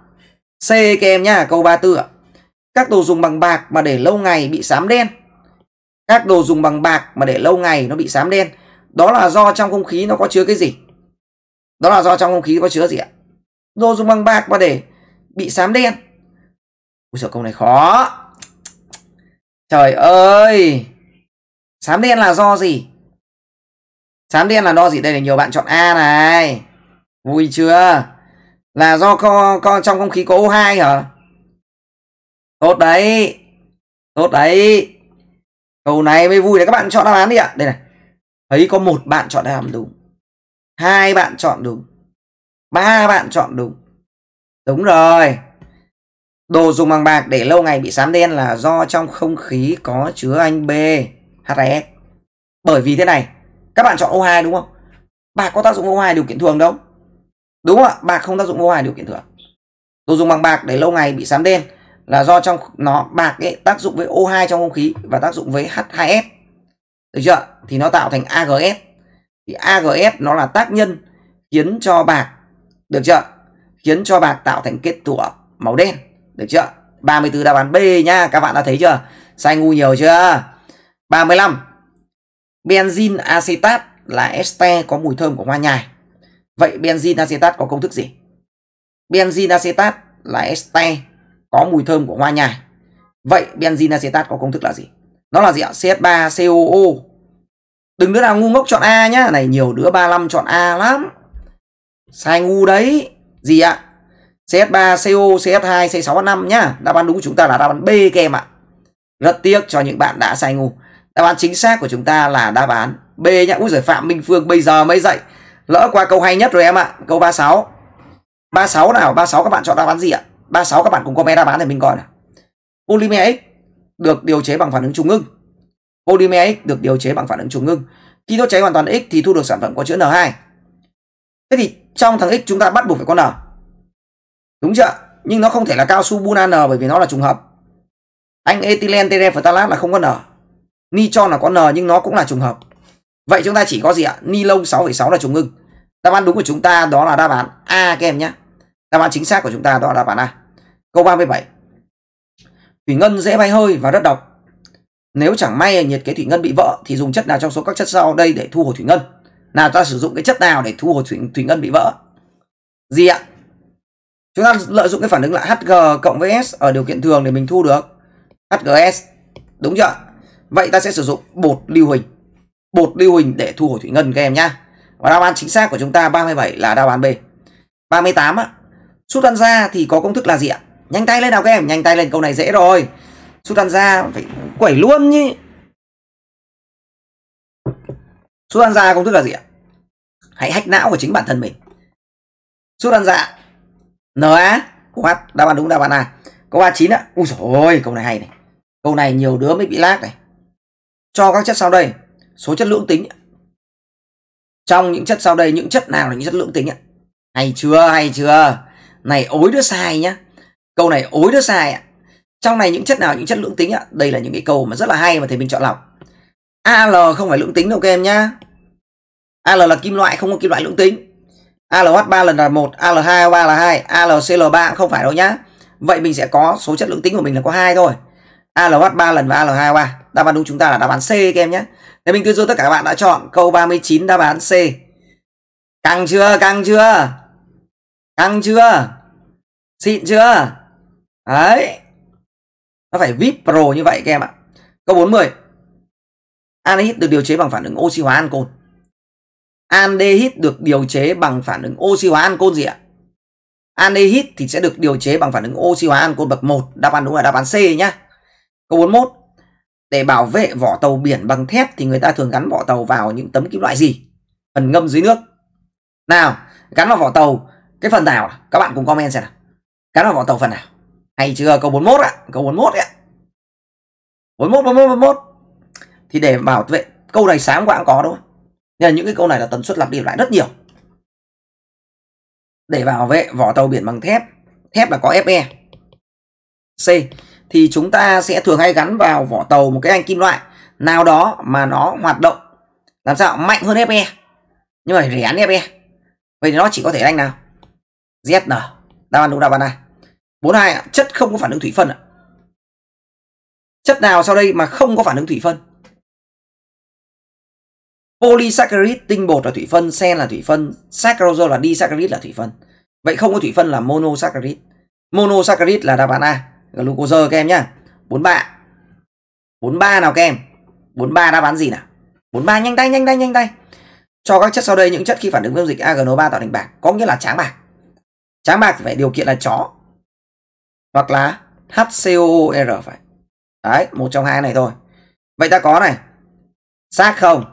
C các em nhá, câu 34 ạ. Các đồ dùng bằng bạc mà để lâu ngày bị xám đen. Các đồ dùng bằng bạc mà để lâu ngày nó bị xám đen. Đó là do trong không khí nó có chứa cái gì? Đó là do trong không khí có chứa gì ạ? Đồ dùng bằng bạc mà để bị xám đen ui giời câu này khó trời ơi xám đen là do gì xám đen là do gì đây là nhiều bạn chọn a này vui chưa là do co, co trong không khí có O2 hả tốt đấy tốt đấy câu này mới vui đấy các bạn chọn đáp án đi ạ đây này thấy có một bạn chọn đáp án đúng hai bạn chọn đúng ba bạn chọn đúng Đúng rồi. Đồ dùng bằng bạc để lâu ngày bị sám đen là do trong không khí có chứa anh B HRS. Bởi vì thế này, các bạn chọn O2 đúng không? Bạc có tác dụng O2 điều kiện thường đâu. Đúng không ạ? Bạc không tác dụng O2 điều kiện thường. Đồ dùng bằng bạc để lâu ngày bị sám đen là do trong nó bạc ấy tác dụng với O2 trong không khí và tác dụng với H2S. Được chưa? Thì nó tạo thành AGS. Thì AGS nó là tác nhân khiến cho bạc được chưa? khiến cho bạc tạo thành kết tủa màu đen được chưa 34 đáp án B nha các bạn đã thấy chưa sai ngu nhiều chưa 35 benzin acetat là este có mùi thơm của hoa nhài vậy benzin acetat có công thức gì benzin acetat là este có mùi thơm của hoa nhài vậy benzin acetat có công thức là gì nó là gì ạ CH3COO đừng đứa nào ngu ngốc chọn A nhá này nhiều đứa 35 chọn A lắm sai ngu đấy gì ạ? cs 3 CO, cs 2 c C6H5 nhá. Đáp án đúng của chúng ta là đáp án B các em ạ. Rất tiếc cho những bạn đã sai ngu. Đáp án chính xác của chúng ta là đáp án B nhá. Úi giời Phạm Minh Phương bây giờ mới dậy. Lỡ qua câu hay nhất rồi em ạ. Câu 36. 36 nào? 36 các bạn chọn đáp án gì ạ? 36 các bạn cùng comment đáp án thì mình coi nào. Polymer X được điều chế bằng phản ứng trùng ngưng. Polymer X được điều chế bằng phản ứng trùng ngưng. Khi đốt cháy hoàn toàn X thì thu được sản phẩm có chữ N2. Thế thì trong thằng X chúng ta bắt buộc phải có N. Đúng chưa? Nhưng nó không thể là cao su bunan N bởi vì nó là trùng hợp. Anh ethylene terephthalat là không có N. Nitron là có N nhưng nó cũng là trùng hợp. Vậy chúng ta chỉ có gì ạ? Nilon 6,6 là trùng ngưng. Đáp án đúng của chúng ta đó là đáp án A các em nhé. Đáp án chính xác của chúng ta đó là đáp án A. Câu 37. Thủy ngân dễ bay hơi và rất độc. Nếu chẳng may nhiệt kế thủy ngân bị vỡ thì dùng chất nào trong số các chất sau đây để thu hồi thủy ngân? là ta sử dụng cái chất nào để thu hồi thủy, thủy ngân bị vỡ gì ạ chúng ta lợi dụng cái phản ứng là hg cộng với s ở điều kiện thường để mình thu được hgs đúng chưa vậy ta sẽ sử dụng bột lưu huỳnh bột lưu huỳnh để thu hồi thủy ngân các em nhá và đáp án chính xác của chúng ta 37 là đáp án b 38 á sút ăn ra thì có công thức là gì ạ nhanh tay lên nào các em nhanh tay lên câu này dễ rồi sút ăn ra phải quẩy luôn nhỉ Sút ăn da công thức là gì ạ? Hãy hách não của chính bản thân mình. Sút ăn ra NA của H đáp án đúng đáp án A. Câu A9 ạ. Ui dồi ôi, câu này hay này. Câu này nhiều đứa mới bị lác này. Cho các chất sau đây số chất lưỡng tính. Trong những chất sau đây những chất nào là những chất lưỡng tính ạ? Hay chưa? Hay chưa? Này ối đứa sai nhá. Câu này ối đứa sai ạ. Trong này những chất nào những chất lưỡng tính ạ? Đây là những cái câu mà rất là hay mà thầy mình chọn lọc. AL không phải lưỡng tính đâu các em nhá. AL là kim loại không có kim loại lưỡng tính. ALH 3 lần là 1, AL2 3 là 2, ALCL3 cũng không phải đâu nhá. Vậy mình sẽ có số chất lưỡng tính của mình là có hai thôi. ALH 3 lần và AL2 3. Đáp án đúng chúng ta là đáp án C các em nhá. Thế mình cứ dương tất cả các bạn đã chọn câu 39 đáp án C. Căng chưa? Căng chưa? Căng chưa? Xịn chưa? Đấy. Nó phải VIP Pro như vậy các em ạ. Câu 40. Aldehyde được điều chế bằng phản ứng oxy hóa ancol. Aldehyde được điều chế bằng phản ứng oxy hóa ancol gì ạ? Aldehyde thì sẽ được điều chế bằng phản ứng oxy hóa ancol bậc 1. Đáp án đúng là đáp án C nhá. Câu 41. Để bảo vệ vỏ tàu biển bằng thép thì người ta thường gắn vỏ tàu vào những tấm kim loại gì? Phần ngâm dưới nước. Nào, gắn vào vỏ tàu cái phần nào? Các bạn cùng comment xem nào. Gắn vào vỏ tàu phần nào? Hay chưa? Câu 41 ạ. À. Câu 41 ạ. À. 41, 41, 41 thì để bảo vệ câu này sáng qua cũng có thôi nên là những cái câu này là tần suất lặp đi lại rất nhiều để bảo vệ vỏ tàu biển bằng thép thép là có fe c thì chúng ta sẽ thường hay gắn vào vỏ tàu một cái anh kim loại nào đó mà nó hoạt động làm sao mạnh hơn fe nhưng mà rẻ hơn fe vậy thì nó chỉ có thể anh nào zn đáp án đúng đáp án này bốn hai chất không có phản ứng thủy phân ạ chất nào sau đây mà không có phản ứng thủy phân Polysaccharide tinh bột là thủy phân, sen là thủy phân, saccharose là disaccharide là thủy phân. Vậy không có thủy phân là monosaccharide. Monosaccharide là đáp án A. Glucose các em nhá. 43. 43 nào các em? 43 đáp án gì nào? 43 nhanh tay nhanh tay nhanh tay. Cho các chất sau đây những chất khi phản ứng với dịch AgNO3 tạo thành bạc, có nghĩa là tráng bạc. Tráng bạc phải điều kiện là chó hoặc là HCOOR phải. Đấy, một trong hai này thôi. Vậy ta có này. Xác không?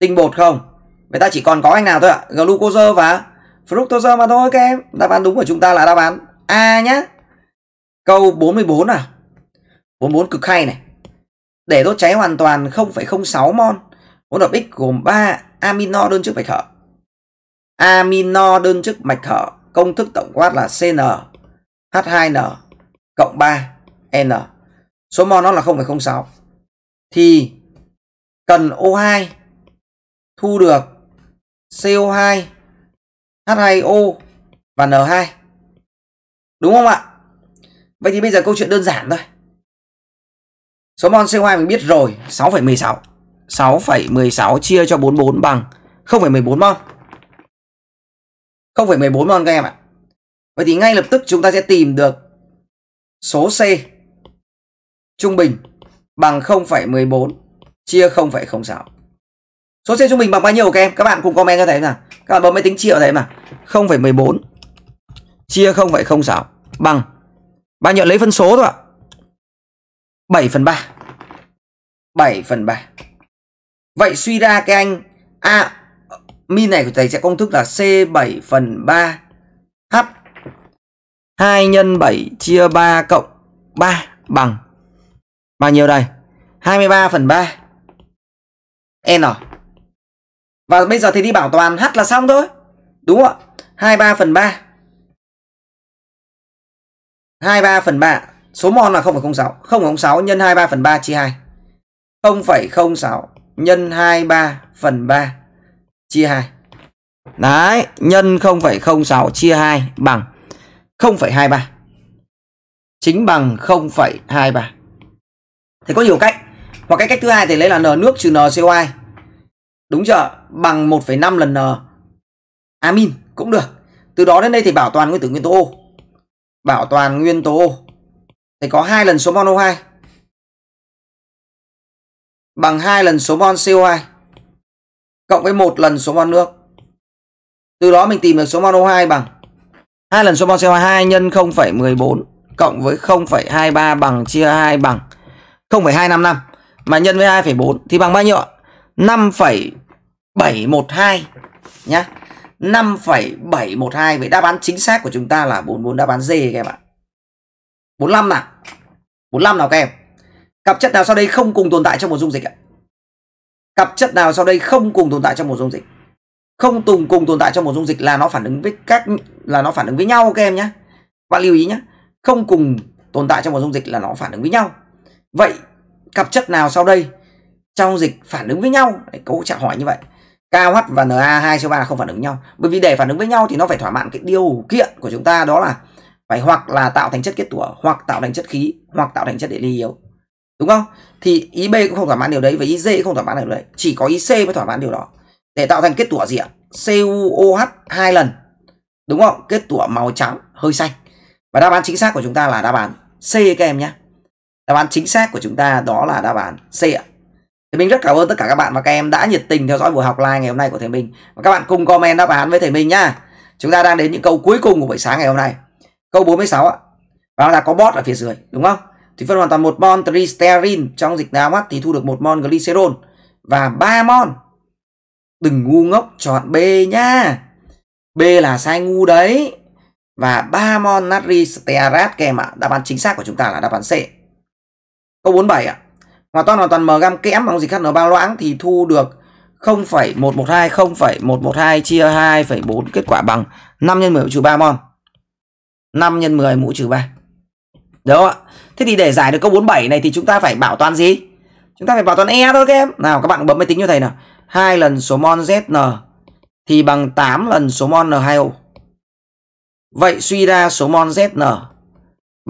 tinh bột không người ta chỉ còn có anh nào thôi ạ à? Glucose và fructose mà thôi các em Đáp án đúng của chúng ta là đáp án A nhá Câu 44 à 44 cực hay này Để đốt cháy hoàn toàn 0,06 mol Hỗn hợp X gồm 3 amino đơn chức mạch hở Amino đơn chức mạch hở Công thức tổng quát là CN H2N cộng 3 N Số mol nó là 0,06 Thì cần O2 thu được CO2, H2O và N2. Đúng không ạ? Vậy thì bây giờ câu chuyện đơn giản thôi. Số mol CO2 mình biết rồi, 6,16. 6,16 chia cho 44 bằng 0,14 mol. 0,14 mol các em ạ. Vậy thì ngay lập tức chúng ta sẽ tìm được số C trung bình bằng 0,14 chia 0,06. Số xe trung bình bằng bao nhiêu các em? Các bạn cùng comment cho thầy nào. Các bạn bấm máy tính triệu thầy mà. 0,14 chia 0,06 bằng bao nhiêu lấy phân số thôi ạ. 7 phần 3 7 phần 3 Vậy suy ra cái anh A à, Min này của thầy sẽ công thức là C7 phần 3 H 2 nhân 7 chia 3 cộng 3 bằng Bao nhiêu đây? 23 phần 3 N và bây giờ thì đi bảo toàn H là xong thôi. Đúng không ạ? 23 phần 3. 23 phần 3. Số mol là 0,06. 0,06 nhân 23 phần 3 chia 2. 0,06 nhân 23 phần 3 chia 2. Đấy, nhân 0,06 chia 2 bằng 0,23. Chính bằng 0,23. Thì có nhiều cách. Hoặc cái cách thứ hai thì lấy là N nước trừ NCO2 Đúng chưa? Bằng 1,5 lần N amin cũng được. Từ đó đến đây thì bảo toàn nguyên tử nguyên tố O. Bảo toàn nguyên tố O thì có hai lần số mol O2 bằng hai lần số mol CO2 cộng với một lần số mol nước. Từ đó mình tìm được số mol O2 bằng hai lần số mol CO2 nhân 0,14 cộng với 0,23 bằng chia 2 bằng 0,255 mà nhân với 2,4 thì bằng bao nhiêu ạ? 5,712 nhá. 5,712 vậy đáp án chính xác của chúng ta là 44 đáp án D các em ạ. 45 nào. 45 nào các em. Cặp chất nào sau đây không cùng tồn tại trong một dung dịch ạ? Cặp chất nào sau đây không cùng tồn tại trong một dung dịch? Không cùng cùng tồn tại trong một dung dịch là nó phản ứng với các là nó phản ứng với nhau các em nhé. Bạn lưu ý nhé. Không cùng tồn tại trong một dung dịch là nó phản ứng với nhau. Vậy cặp chất nào sau đây trong dịch phản ứng với nhau Đấy, câu trả hỏi như vậy KH và Na2 CO3 không phản ứng nhau bởi vì để phản ứng với nhau thì nó phải thỏa mãn cái điều kiện của chúng ta đó là phải hoặc là tạo thành chất kết tủa hoặc tạo thành chất khí hoặc tạo thành chất để ly yếu đúng không thì ý B cũng không thỏa mãn điều đấy và ý D cũng không thỏa mãn điều đấy chỉ có ý C mới thỏa mãn điều đó để tạo thành kết tủa gì ạ CuOH hai lần đúng không kết tủa màu trắng hơi xanh và đáp án chính xác của chúng ta là đáp án C các em nhé đáp án chính xác của chúng ta đó là đáp án C ạ thầy Minh rất cảm ơn tất cả các bạn và các em đã nhiệt tình theo dõi buổi học live ngày hôm nay của Thầy Minh. Và các bạn cùng comment đáp án với Thầy Minh nhá. Chúng ta đang đến những câu cuối cùng của buổi sáng ngày hôm nay. Câu 46 ạ. Và là có bot ở phía dưới, đúng không? Thì phân hoàn toàn một mon tristerin trong dịch nào mắt thì thu được một mon glycerol và 3 mon Đừng ngu ngốc chọn B nhá. B là sai ngu đấy. Và 3 mon natri stearat kèm ạ. Đáp án chính xác của chúng ta là đáp án C. Câu 47 ạ mà toàn hoàn toàn gam kẽm bằng gì khác nó bao loãng thì thu được 0,112 0,112 chia 2,4 kết quả bằng 5 x 10 mũ trừ 3 mol. 5 x 10 mũ trừ 3. Đúng ạ. Thế thì để giải được câu 47 này thì chúng ta phải bảo toàn gì? Chúng ta phải bảo toàn E thôi các em. Nào các bạn bấm máy tính như thầy nào. hai lần số mol ZN thì bằng 8 lần số mol N2O. Vậy suy ra số mol ZN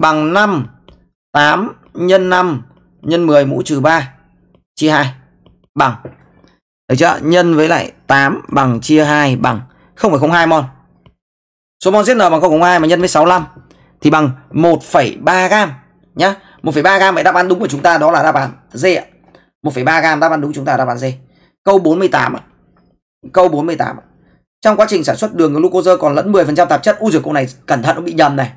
bằng 5 8 nhân 5 nhân 10 mũ trừ 3 chia 2 bằng được chưa? Nhân với lại 8 bằng chia 2 bằng 0,02 mol. Số mol ZN bằng 0,02 mà nhân với 65 thì bằng 1,3 gam nhá. 1,3 gam vậy đáp án đúng của chúng ta đó là đáp án D ạ. 1,3 gam đáp án đúng chúng ta là đáp án D. Câu 48 ạ. Câu 48 ạ. Trong quá trình sản xuất đường glucose còn lẫn 10% tạp chất. Úi giời câu này cẩn thận nó bị nhầm này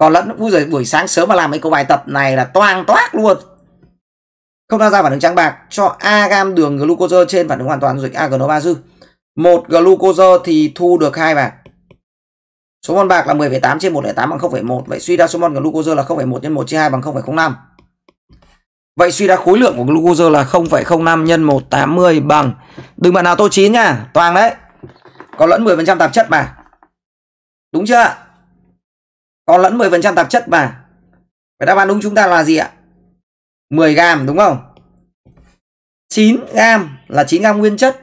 còn lẫn vui rồi buổi sáng sớm mà làm mấy câu bài tập này là toang toác luôn không tham gia phản ứng trắng bạc cho a gam đường glucose trên phản ứng hoàn toàn dịch agno ba dư một glucose thì thu được hai bạc số mol bạc là 10,8 trên 1,8 bằng 0,1 vậy suy ra số mol glucose là 0,1 nhân 1 chia 2 bằng 0,05 Vậy suy ra khối lượng của glucose là 0,05 nhân 180 bằng Đừng bạn nào tô chín nha, toàn đấy còn lẫn 10% tạp chất mà Đúng chưa có lẫn 10% tạp chất mà và đáp án đúng chúng ta là gì ạ 10 gram đúng không 9 gram là 9 gram nguyên chất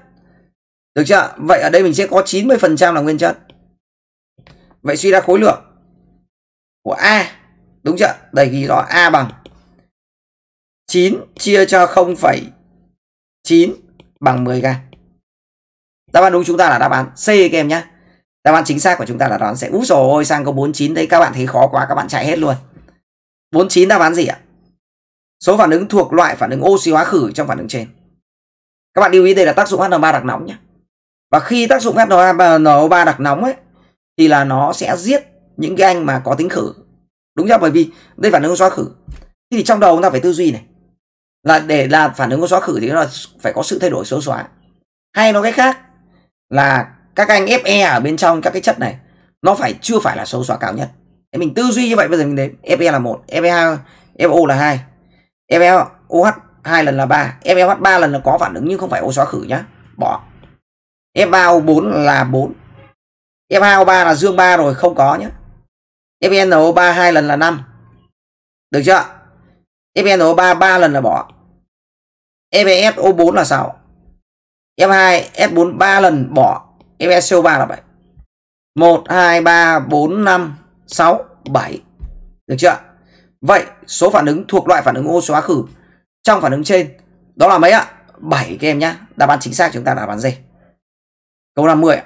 được chưa vậy ở đây mình sẽ có 90% là nguyên chất vậy suy ra khối lượng của A đúng chưa đây ghi rõ A bằng 9 chia cho 0,9 bằng 10 gram đáp án đúng chúng ta là đáp án C các em nhé Đáp án chính xác của chúng ta là đoán sẽ Úi rồi, ôi sang có 49 đấy các bạn thấy khó quá các bạn chạy hết luôn 49 đáp án gì ạ? Số phản ứng thuộc loại phản ứng oxy hóa khử trong phản ứng trên Các bạn lưu ý đây là tác dụng HN3 đặc nóng nhé Và khi tác dụng HNO3 đặc nóng ấy Thì là nó sẽ giết những cái anh mà có tính khử Đúng chưa? Bởi vì đây phản ứng oxy hóa khử Thì trong đầu chúng ta phải tư duy này là để là phản ứng oxy hóa khử thì nó là phải có sự thay đổi số hóa hay nói cách khác là các anh fe ở bên trong các cái chất này nó phải chưa phải là số xóa cao nhất Thế mình tư duy như vậy bây giờ mình đến fe là một fe fo là hai fe oh hai lần là ba fe h ba lần là có phản ứng nhưng không phải ô xóa khử nhá bỏ f 3 o 4 là 4 f 2 o 3 là dương 3 rồi không có nhá fno e 3 hai lần là 5 được chưa fno 3 3 lần là bỏ FSO4 e là 6 F2 S4 3 lần bỏ FeCO3 là 7 1 2 3 4 5 6 7 được chưa vậy số phản ứng thuộc loại phản ứng oxy hóa khử trong phản ứng trên đó là mấy ạ 7 các em nhá đáp án chính xác chúng ta đáp án gì? câu 50 ạ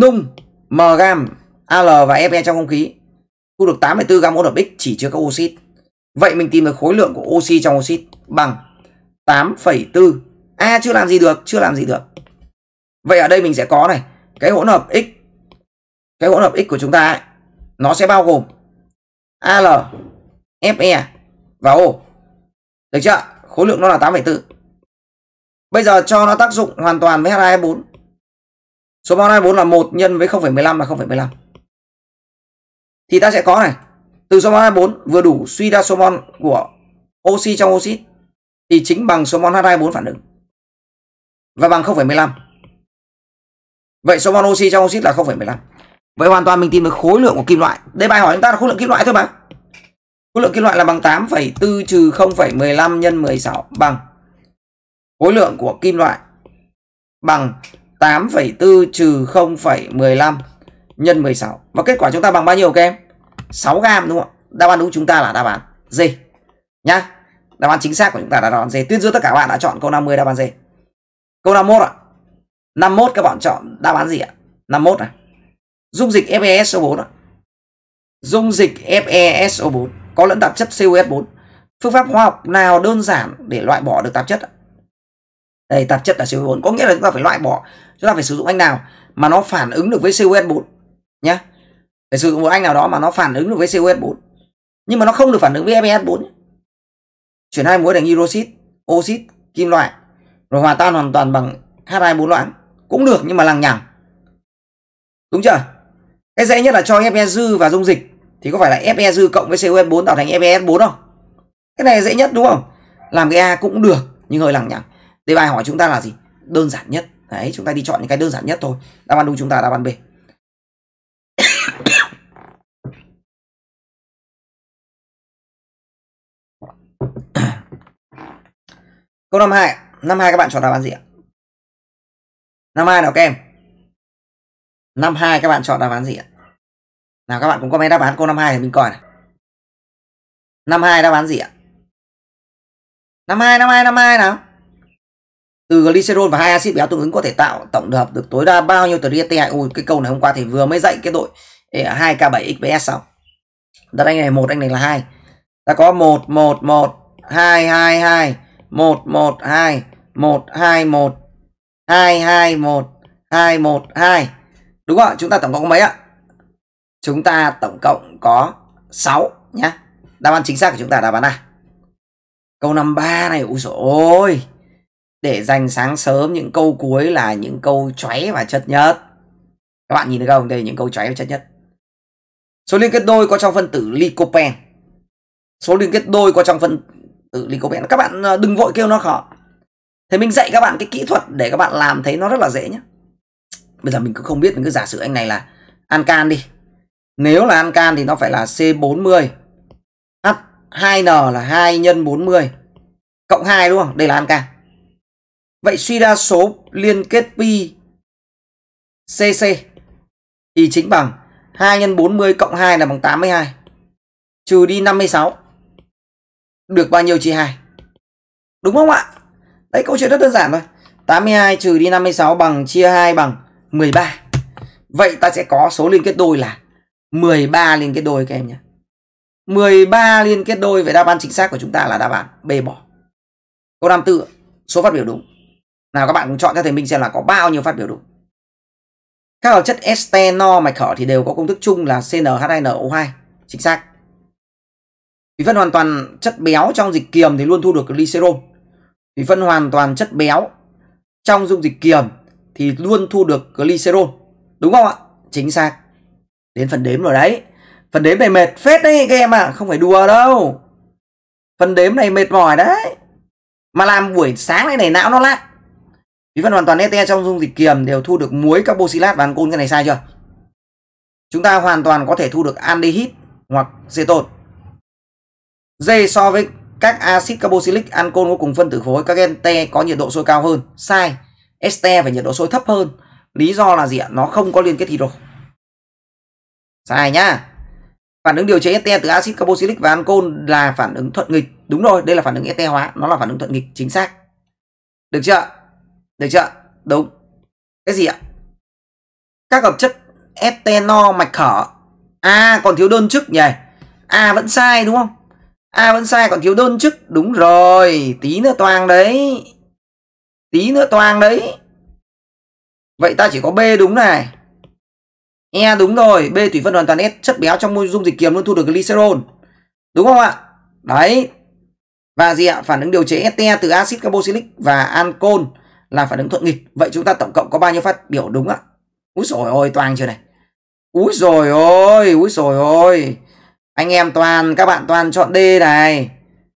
nung m gam Al và Fe trong không khí thu được 8,4 gam oxit X chỉ chứa các oxit vậy mình tìm được khối lượng của oxy trong oxit bằng 8,4 a à, chưa làm gì được chưa làm gì được Vậy ở đây mình sẽ có này, cái hỗn hợp x cái hỗn hợp x của chúng ta ấy, nó sẽ bao gồm AL, FE và O. Được chưa? Khối lượng nó là 8,4. Bây giờ cho nó tác dụng hoàn toàn với h 2 4 Số H2O4 là 1 nhân với 0,15 là 0,15. Thì ta sẽ có này, từ số mol 324 vừa đủ suy ra số mol của oxy trong oxit thì chính bằng số mol H224 phản ứng. Và bằng 0,15. Vậy số mol oxy trong oxit là 0,15. Vậy hoàn toàn mình tìm được khối lượng của kim loại. Đây bài hỏi chúng ta là khối lượng kim loại thôi mà. Khối lượng kim loại là bằng 8,4 trừ 0,15 nhân 16 bằng khối lượng của kim loại bằng 8,4 trừ 0,15 nhân 16. Và kết quả chúng ta bằng bao nhiêu các em? 6 gam đúng không ạ? Đáp án đúng chúng ta là đáp án D. Nhá. Đáp án chính xác của chúng ta là đáp án D. Tuyên dương tất cả các bạn đã chọn câu 50 đáp án D. Câu 51 ạ. À. 51 các bạn chọn đáp án gì ạ? 51 này. Dung dịch FeSO4 ạ. Dung dịch FeSO4 có lẫn tạp chất COS4. Phương pháp hóa học nào đơn giản để loại bỏ được tạp chất ạ? Đây tạp chất là CO4 có nghĩa là chúng ta phải loại bỏ, chúng ta phải sử dụng anh nào mà nó phản ứng được với COS4 nhá. Phải sử dụng một anh nào đó mà nó phản ứng được với COS4. Nhưng mà nó không được phản ứng với FeS4. Chuyển hai muối thành hydroxit, oxit kim loại rồi hòa tan hoàn toàn bằng H2 4 loãng cũng được nhưng mà lằng nhằng đúng chưa cái dễ nhất là cho FE dư và dung dịch thì có phải là FE dư cộng với CON4 tạo thành FES4 không cái này dễ nhất đúng không làm cái A cũng được nhưng hơi lằng nhằng đề bài hỏi chúng ta là gì đơn giản nhất đấy chúng ta đi chọn những cái đơn giản nhất thôi đáp án đúng chúng ta đáp án B <coughs> Câu năm hai, năm hai các bạn chọn đáp án gì ạ? năm hai nào các em năm hai các bạn chọn đáp án gì ạ nào các bạn cũng comment đáp án cô năm hai thì mình coi này năm hai đáp án gì ạ năm hai năm hai năm hai nào từ glycerol và hai axit béo tương ứng có thể tạo tổng hợp được tối đa bao nhiêu triete ui cái câu này hôm qua thì vừa mới dạy cái đội 2K7 XPS xong đặt anh này một anh này là hai ta có một một một hai hai hai một một hai một hai một hai hai một hai một hai Đúng rồi, chúng ta tổng cộng có mấy ạ? Chúng ta tổng cộng có 6 nhá. Đáp án chính xác của chúng ta là đáp án A. Câu năm ba này, ui dồi ôi. Để dành sáng sớm những câu cuối là những câu chóe và chất nhất. Các bạn nhìn thấy không? Đây là những câu chóe và chất nhất. Số liên kết đôi có trong phân tử lycopene. Số liên kết đôi có trong phân tử lycopene. Các bạn ờ, đừng vội kêu nó khó Thế mình dạy các bạn cái kỹ thuật để các bạn làm thấy nó rất là dễ nhé. Bây giờ mình cũng không biết, mình cứ giả sử anh này là Ancan đi. Nếu là Ancan thì nó phải là C40. H2N là 2 nhân 40. Cộng 2 đúng không? Đây là Ancan. Vậy suy ra số liên kết pi CC thì chính bằng 2 nhân 40 cộng 2 là bằng 82. Trừ đi 56. Được bao nhiêu chị 2? Đúng không ạ? Đấy câu chuyện rất đơn giản thôi. 82 trừ đi 56 bằng chia 2 bằng 13. Vậy ta sẽ có số liên kết đôi là 13 liên kết đôi các em nhé. 13 liên kết đôi Vậy đáp án chính xác của chúng ta là đáp án B bỏ Câu 54 Số phát biểu đúng Nào các bạn cũng chọn cho thầy Minh xem là có bao nhiêu phát biểu đúng Các hợp chất estenor mạch hở thì đều có công thức chung là CnH2NO2 Chính xác Vì phân hoàn toàn chất béo trong dịch kiềm thì luôn thu được glycerol vì phân hoàn toàn chất béo trong dung dịch kiềm thì luôn thu được glycerol đúng không ạ chính xác đến phần đếm rồi đấy phần đếm này mệt phết đấy các em ạ à. không phải đùa đâu phần đếm này mệt mỏi đấy mà làm buổi sáng này này não nó lạ vì phân hoàn toàn ete trong dung dịch kiềm đều thu được muối carboxylat và ancol cái này sai chưa chúng ta hoàn toàn có thể thu được aldehyde hoặc ceton dê so với các axit carboxylic ancol có cùng phân tử phối các gen có nhiệt độ sôi cao hơn. Sai. Este phải nhiệt độ sôi thấp hơn. Lý do là gì ạ? Nó không có liên kết hydro. Sai nhá. Phản ứng điều chế este từ axit carboxylic và ancol là phản ứng thuận nghịch. Đúng rồi, đây là phản ứng este hóa, nó là phản ứng thuận nghịch chính xác. Được chưa? Được chưa? Đúng. Cái gì ạ? Các hợp chất no mạch khở. À còn thiếu đơn chức nhỉ? À vẫn sai đúng không? À vẫn sai còn thiếu đơn chức Đúng rồi tí nữa toang đấy Tí nữa toang đấy Vậy ta chỉ có B đúng này E đúng rồi B thủy phân hoàn toàn S chất béo trong môi dung dịch kiềm luôn thu được glycerol Đúng không ạ Đấy Và gì ạ phản ứng điều chế ST từ axit carboxylic và ancol Là phản ứng thuận nghịch Vậy chúng ta tổng cộng có bao nhiêu phát biểu đúng ạ Úi rồi ôi toang chưa này Úi rồi ôi Úi dồi ôi anh em toàn các bạn toàn chọn D này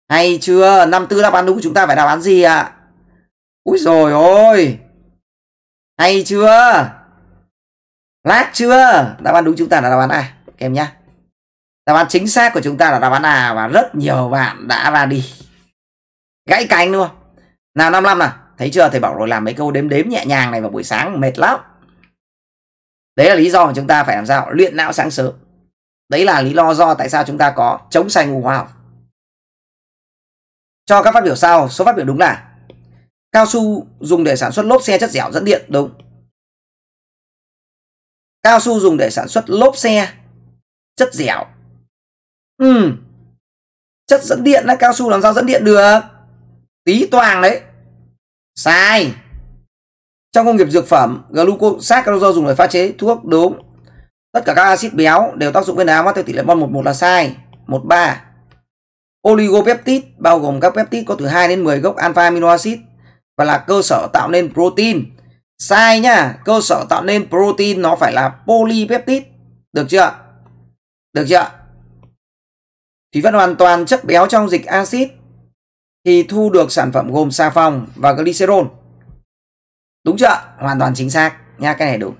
hay chưa năm tư đáp án đúng chúng ta phải đáp án gì ạ à? Úi rồi ôi Hay chưa Lát chưa Đáp án đúng chúng ta là đáp án A em nhá Đáp án chính xác của chúng ta là đáp án A Và rất nhiều bạn đã ra đi Gãy cánh luôn Nào 55 nào Thấy chưa thầy bảo rồi làm mấy câu đếm đếm nhẹ nhàng này vào buổi sáng mệt lắm Đấy là lý do mà chúng ta phải làm sao Luyện não sáng sớm Đấy là lý do do tại sao chúng ta có chống sai ngu hóa học. Cho các phát biểu sau, số phát biểu đúng là Cao su dùng để sản xuất lốp xe chất dẻo dẫn điện, đúng. Cao su dùng để sản xuất lốp xe chất dẻo. Ừ. Chất dẫn điện là cao su làm sao dẫn điện được? Tí toàng đấy. Sai. Trong công nghiệp dược phẩm, glucosa cao dùng để pha chế thuốc đúng. Tất cả các axit béo đều tác dụng với nám theo tỷ lệ mol 11 là sai. 13. Oligopeptide bao gồm các peptide có từ 2 đến 10 gốc alpha amino acid và là cơ sở tạo nên protein. Sai nhá, cơ sở tạo nên protein nó phải là polypeptide. Được chưa? Được chưa? thì vẫn hoàn toàn chất béo trong dịch axit thì thu được sản phẩm gồm xà phòng và glycerol. Đúng chưa? Hoàn toàn chính xác nha, cái này đúng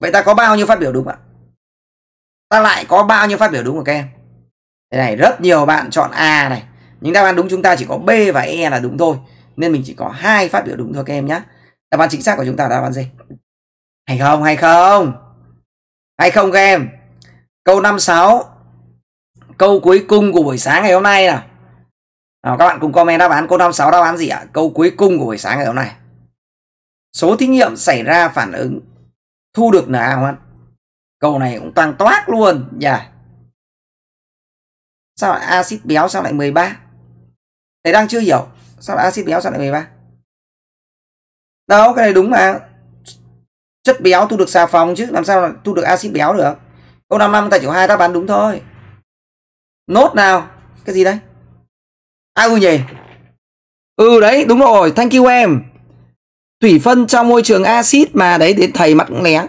vậy ta có bao nhiêu phát biểu đúng ạ ta lại có bao nhiêu phát biểu đúng của các em thế này rất nhiều bạn chọn a này những đáp án đúng chúng ta chỉ có b và e là đúng thôi nên mình chỉ có hai phát biểu đúng thôi các em nhé đáp án chính xác của chúng ta là đáp án gì hay không hay không hay không các em câu 56 câu cuối cùng của buổi sáng ngày hôm nay nào nào, các bạn cùng comment đáp án câu 56 đáp án gì ạ? Câu cuối cùng của buổi sáng ngày hôm nay. Số thí nghiệm xảy ra phản ứng thu được nửa ao hắn cầu này cũng toàn toát luôn nhỉ dạ. yeah. sao lại axit béo sao lại 13 thầy đang chưa hiểu sao lại axit béo sao lại 13 đâu cái này đúng mà chất béo thu được xà phòng chứ làm sao thu được axit béo được câu 55 tại chỗ hai đáp án đúng thôi nốt nào cái gì đấy ai à, ừ nhỉ ừ đấy đúng rồi thank you em thủy phân trong môi trường axit mà đấy đến thầy mặt cũng lé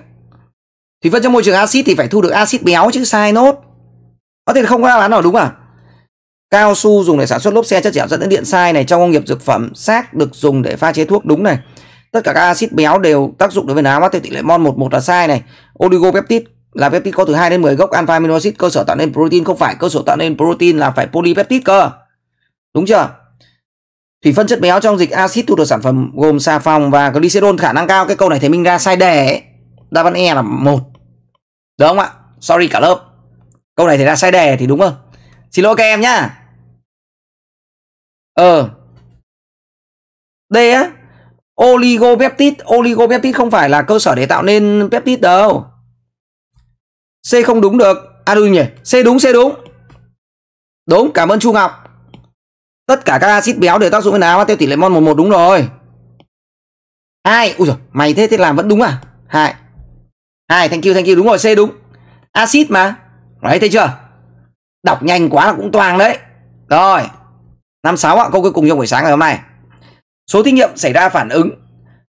thủy phân trong môi trường axit thì phải thu được axit béo chứ sai nốt có thể không có đáp án nào đúng à cao su dùng để sản xuất lốp xe chất dẻo dẫn đến điện sai này trong công nghiệp dược phẩm xác được dùng để pha chế thuốc đúng này tất cả các axit béo đều tác dụng đối với nám thì tỷ lệ mon 11 là sai này oligopeptide là peptide có từ 2 đến 10 gốc alpha amino acid cơ sở tạo nên protein không phải cơ sở tạo nên protein là phải polypeptide cơ đúng chưa Thủy phân chất béo trong dịch axit thu được sản phẩm gồm xà phòng và glycerol khả năng cao cái câu này thì mình ra sai đề ấy. Đáp án E là một Được không ạ? Sorry cả lớp. Câu này thì ra sai đề thì đúng không Xin lỗi các em nhá. Ờ. D á. Oligopeptide, oligopeptide không phải là cơ sở để tạo nên peptide đâu. C không đúng được. À đừng nhỉ. C đúng, C đúng. Đúng, cảm ơn Chu Ngọc. Tất cả các axit béo đều tác dụng với nào theo tiêu tỷ lệ mol 11 đúng rồi. Hai, ui giời, mày thế thế làm vẫn đúng à? Hai. Hai, thank you, thank you, đúng rồi, C đúng. Axit mà. Đấy thấy chưa? Đọc nhanh quá là cũng toàn đấy. Rồi. năm sáu ạ, câu cuối cùng trong buổi sáng ngày hôm nay. Số thí nghiệm xảy ra phản ứng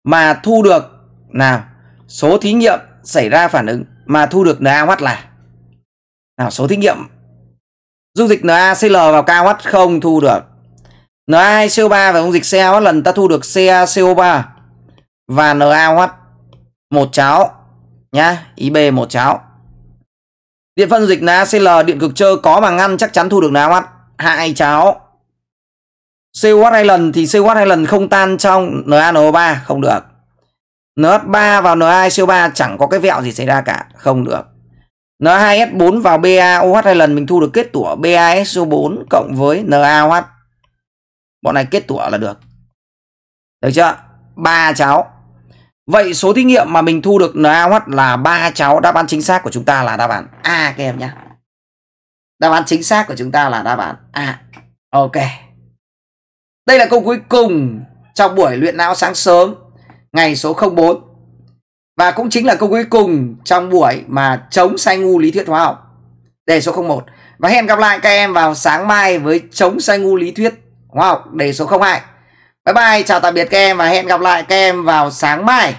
mà thu được nào? Số thí nghiệm xảy ra phản ứng mà thu được NaOH là nào số thí nghiệm dung dịch NaCl vào KOH không thu được NA2 CO3 và dung dịch CaOH lần ta thu được CaCO3 và NaOH một cháo nhá, IB một cháo. Điện phân dịch NaCl điện cực trơ có mà ngăn chắc chắn thu được NaOH hai cháo. CO2 lần thì CO2 lần không tan trong NaNO3 không được. NH3 vào Na2CO3 chẳng có cái vẹo gì xảy ra cả, không được. N2S4 vào BaOH hai lần mình thu được kết tủa BaSO4 cộng với NaOH bọn này kết tủa là được được chưa ba cháo vậy số thí nghiệm mà mình thu được NaOH là ba cháo đáp án chính xác của chúng ta là đáp án A các em nhé đáp án chính xác của chúng ta là đáp án A ok đây là câu cuối cùng trong buổi luyện não sáng sớm ngày số 04 và cũng chính là câu cuối cùng trong buổi mà chống sai ngu lý thuyết hóa học đề số 01 và hẹn gặp lại các em vào sáng mai với chống sai ngu lý thuyết Khoa học đề số 02. Bye bye, chào tạm biệt các em và hẹn gặp lại các em vào sáng mai.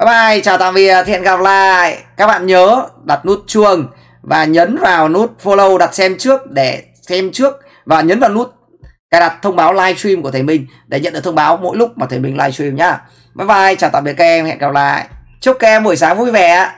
Bye bye, chào tạm biệt, hẹn gặp lại. Các bạn nhớ đặt nút chuông và nhấn vào nút follow đặt xem trước để xem trước và nhấn vào nút cài đặt thông báo live stream của thầy Minh để nhận được thông báo mỗi lúc mà thầy Minh stream nhá. Bye bye, chào tạm biệt các em, hẹn gặp lại. Chúc các em buổi sáng vui vẻ.